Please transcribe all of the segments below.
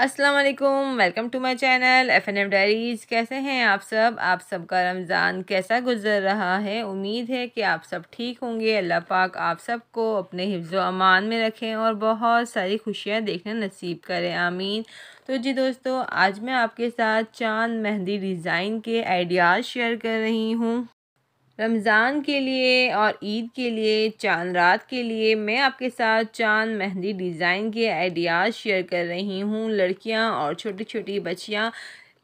अस्सलाम वालेकुम welcome to my channel F N M diaries कैसे हैं आप सब आप सबका रमज़ान कैसा गुजर रहा है उम्मीद है कि आप सब ठीक होंगे अल्लाह पाक आप सबको अपने हिफ्ज़ अमान में रखें और बहुत सारी खुशियाँ देखना नसीब करें आमीन तो जी दोस्तों आज मैं आपके साथ चांद मेहंदी डिज़ाइन के आइडियाज़ शेयर कर रही हूँ रमज़ान के लिए और ईद के लिए चांद रात के लिए मैं आपके साथ चांद मेहंदी डिज़ाइन के आइडियाज़ शेयर कर रही हूँ लड़कियाँ और छोटी छोटी बच्चियाँ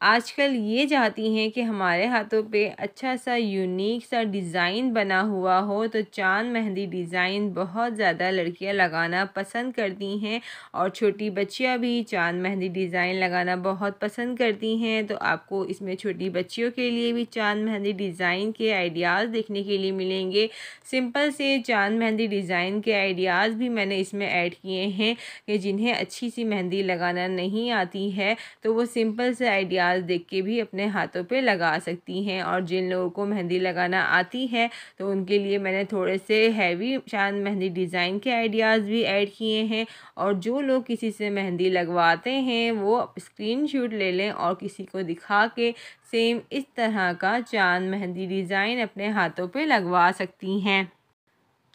आजकल ये चाहती हैं कि हमारे हाथों पे अच्छा सा यूनिक सा डिज़ाइन बना हुआ हो तो चांद मेहंदी डिज़ाइन बहुत ज़्यादा लड़कियां लगाना पसंद करती हैं और छोटी बच्चियां भी चांद मेहंदी डिज़ाइन लगाना बहुत पसंद करती हैं तो आपको इसमें छोटी बच्चियों के लिए भी चांद मेहंदी डिज़ाइन के आइडियाज़ देखने के लिए मिलेंगे सिंपल से चांद मेहंदी डिज़ाइन के आइडियाज़ भी मैंने इसमें ऐड किए हैं कि जिन्हें अच्छी सी मेहंदी लगाना नहीं आती है तो वो सिंपल से आइडिया अंदाज देख के भी अपने हाथों पे लगा सकती हैं और जिन लोगों को मेहंदी लगाना आती है तो उनके लिए मैंने थोड़े से हैवी चांद मेहंदी डिज़ाइन के आइडियाज़ भी ऐड किए हैं और जो लोग किसी से मेहंदी लगवाते हैं वो स्क्रीन ले लें और किसी को दिखा के सेम इस तरह का चांद मेहंदी डिज़ाइन अपने हाथों पे लगवा सकती हैं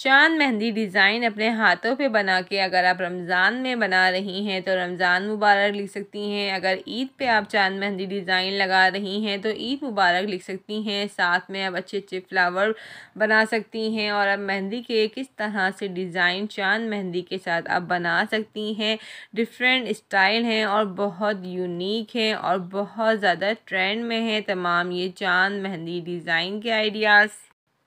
चांद मेहंदी डिज़ाइन अपने हाथों पे बना के अगर आप रमज़ान में बना रही हैं तो रमज़ान मुबारक लिख सकती हैं अगर ईद पे आप चांद मेहंदी डिज़ाइन लगा रही हैं तो ईद मुबारक लिख सकती हैं साथ में आप अच्छे अच्छे फ्लावर बना सकती हैं और आप मेहंदी के किस तरह से डिज़ाइन चांद मेहंदी के साथ आप बना सकती हैं डिफरेंट स्टाइल हैं और बहुत यूनिक हैं और बहुत ज़्यादा ट्रेंड में हैं तमाम ये चांद मेहंदी डिज़ाइन के आइडियाज़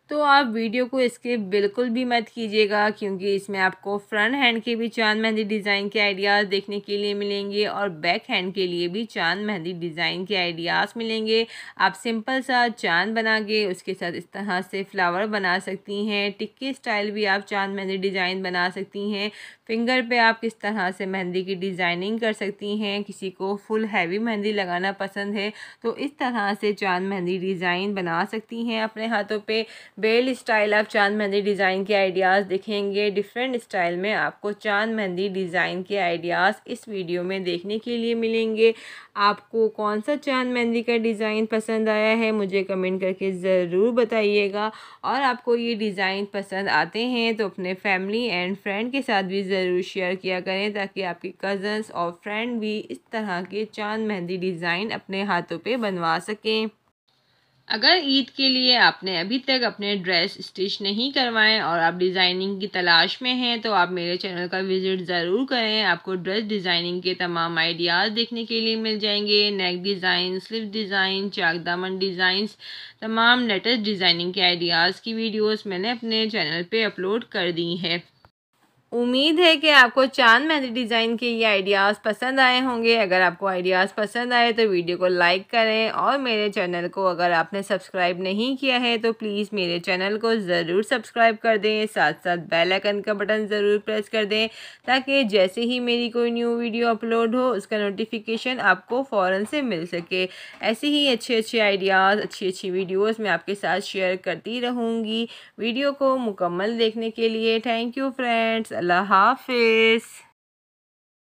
तो आप वीडियो को स्किप बिल्कुल भी मत कीजिएगा क्योंकि इसमें आपको फ्रंट हैंड के भी चांद मेहंदी डिज़ाइन के आइडियाज़ देखने के लिए मिलेंगे और बैक हैंड के लिए भी चांद मेहंदी डिज़ाइन के आइडियाज़ मिलेंगे आप सिंपल सा चांद बना के उसके साथ इस तरह से फ्लावर बना सकती हैं टिक्के स्टाइल भी आप चांद मेहंदी डिज़ाइन बना सकती हैं फिंगर पर आप किस तरह से मेहंदी की डिज़ाइनिंग कर सकती हैं किसी को फुल हैवी मेहंदी लगाना पसंद है तो इस तरह से चांद मेहंदी डिज़ाइन बना सकती हैं अपने हाथों पर बेल स्टाइल आप चांद मेहंदी डिज़ाइन के आइडियाज़ देखेंगे डिफरेंट स्टाइल में आपको चांद मेहंदी डिज़ाइन के आइडियाज़ इस वीडियो में देखने के लिए मिलेंगे आपको कौन सा चांद मेहंदी का डिज़ाइन पसंद आया है मुझे कमेंट करके ज़रूर बताइएगा और आपको ये डिज़ाइन पसंद आते हैं तो अपने फैमिली एंड फ्रेंड के साथ भी ज़रूर शेयर किया करें ताकि आपके कज़न्स और फ्रेंड भी इस तरह के चांद मेहंदी डिज़ाइन अपने हाथों पर बनवा सकें अगर ईद के लिए आपने अभी तक अपने ड्रेस स्टिच नहीं करवाएं और आप डिज़ाइनिंग की तलाश में हैं तो आप मेरे चैनल का विज़िट ज़रूर करें आपको ड्रेस डिज़ाइनिंग के तमाम आइडियाज़ देखने के लिए मिल जाएंगे नेक डिज़ाइन स्लिप डिज़ाइन चाक दामन डिज़ाइंस तमाम लेटेस्ट डिज़ाइनिंग के आइडियाज़ की वीडियोस मैंने अपने चैनल पर अपलोड कर दी है उम्मीद है कि आपको चांद मेहंदी डिज़ाइन के ये आइडियाज़ पसंद आए होंगे अगर आपको आइडियाज़ पसंद आए तो वीडियो को लाइक करें और मेरे चैनल को अगर आपने सब्सक्राइब नहीं किया है तो प्लीज़ मेरे चैनल को ज़रूर सब्सक्राइब कर दें साथ साथ बेल आइकन का बटन ज़रूर प्रेस कर दें ताकि जैसे ही मेरी कोई न्यू वीडियो अपलोड हो उसका नोटिफिकेशन आपको फ़ौर से मिल सके ऐसे ही अच्छे अच्छे आइडियाज़ अच्छी अच्छी वीडियोज़ मैं आपके साथ शेयर करती रहूँगी वीडियो को मुकम्मल देखने के लिए थैंक यू फ्रेंड्स الله حافظ